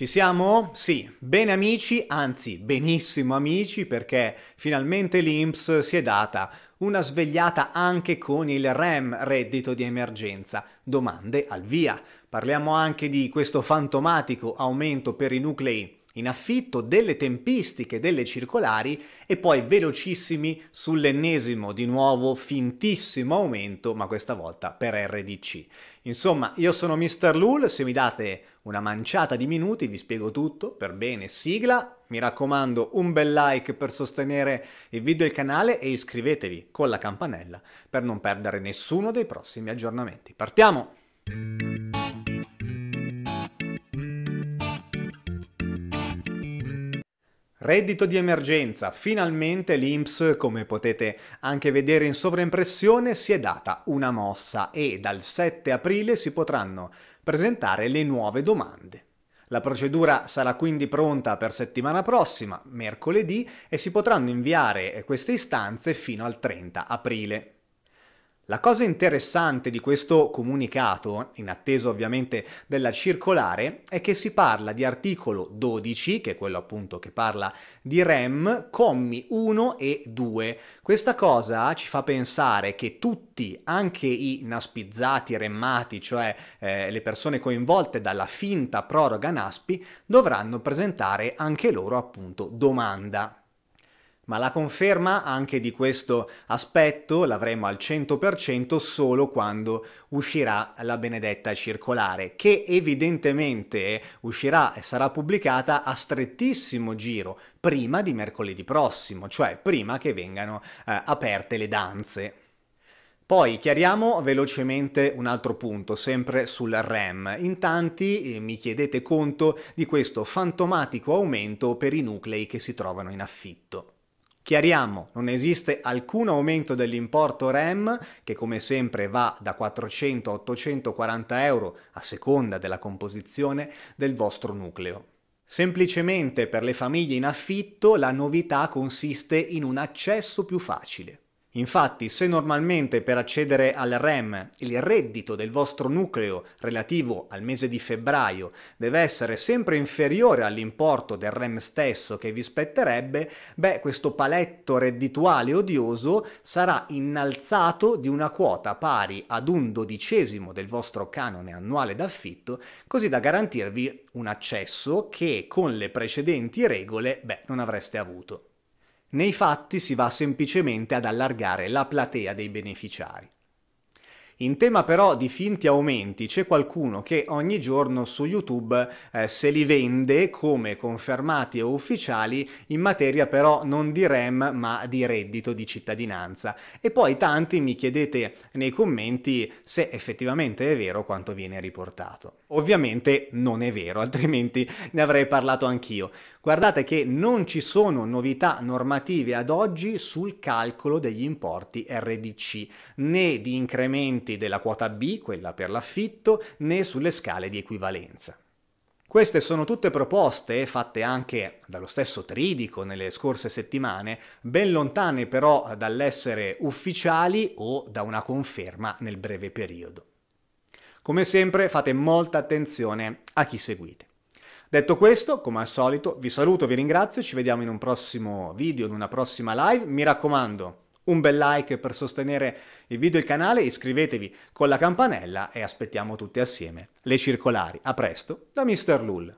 Ci siamo? Sì, bene amici, anzi benissimo amici perché finalmente l'Inps si è data una svegliata anche con il REM, reddito di emergenza, domande al via. Parliamo anche di questo fantomatico aumento per i nuclei in affitto, delle tempistiche, delle circolari e poi velocissimi sull'ennesimo, di nuovo fintissimo aumento, ma questa volta per RDC. Insomma, io sono Mr. Lul, se mi date una manciata di minuti, vi spiego tutto per bene, sigla, mi raccomando un bel like per sostenere il video e il canale e iscrivetevi con la campanella per non perdere nessuno dei prossimi aggiornamenti. Partiamo! Reddito di emergenza. Finalmente l'Inps, come potete anche vedere in sovraimpressione, si è data una mossa e dal 7 aprile si potranno presentare le nuove domande. La procedura sarà quindi pronta per settimana prossima, mercoledì, e si potranno inviare queste istanze fino al 30 aprile. La cosa interessante di questo comunicato, in attesa ovviamente della circolare, è che si parla di articolo 12, che è quello appunto che parla di REM, commi 1 e 2. Questa cosa ci fa pensare che tutti, anche i naspizzati, remmati, cioè eh, le persone coinvolte dalla finta proroga NASPI, dovranno presentare anche loro appunto domanda ma la conferma anche di questo aspetto l'avremo al 100% solo quando uscirà la benedetta circolare, che evidentemente uscirà e sarà pubblicata a strettissimo giro, prima di mercoledì prossimo, cioè prima che vengano eh, aperte le danze. Poi chiariamo velocemente un altro punto, sempre sul RAM. In tanti eh, mi chiedete conto di questo fantomatico aumento per i nuclei che si trovano in affitto. Chiariamo, non esiste alcun aumento dell'importo REM, che come sempre va da 400 a 840 euro a seconda della composizione del vostro nucleo. Semplicemente per le famiglie in affitto la novità consiste in un accesso più facile. Infatti, se normalmente per accedere al REM il reddito del vostro nucleo relativo al mese di febbraio deve essere sempre inferiore all'importo del REM stesso che vi spetterebbe, beh, questo paletto reddituale odioso sarà innalzato di una quota pari ad un dodicesimo del vostro canone annuale d'affitto, così da garantirvi un accesso che con le precedenti regole, beh, non avreste avuto. Nei fatti si va semplicemente ad allargare la platea dei beneficiari. In tema però di finti aumenti c'è qualcuno che ogni giorno su YouTube eh, se li vende come confermati o ufficiali in materia però non di REM ma di reddito di cittadinanza. E poi tanti mi chiedete nei commenti se effettivamente è vero quanto viene riportato. Ovviamente non è vero, altrimenti ne avrei parlato anch'io. Guardate che non ci sono novità normative ad oggi sul calcolo degli importi RDC né di incrementi aumenti della quota B, quella per l'affitto, né sulle scale di equivalenza. Queste sono tutte proposte, fatte anche dallo stesso Tridico nelle scorse settimane, ben lontane però dall'essere ufficiali o da una conferma nel breve periodo. Come sempre fate molta attenzione a chi seguite. Detto questo, come al solito, vi saluto, vi ringrazio, ci vediamo in un prossimo video, in una prossima live. Mi raccomando, un bel like per sostenere il video e il canale, iscrivetevi con la campanella e aspettiamo tutti assieme le circolari. A presto da Mr. Lull.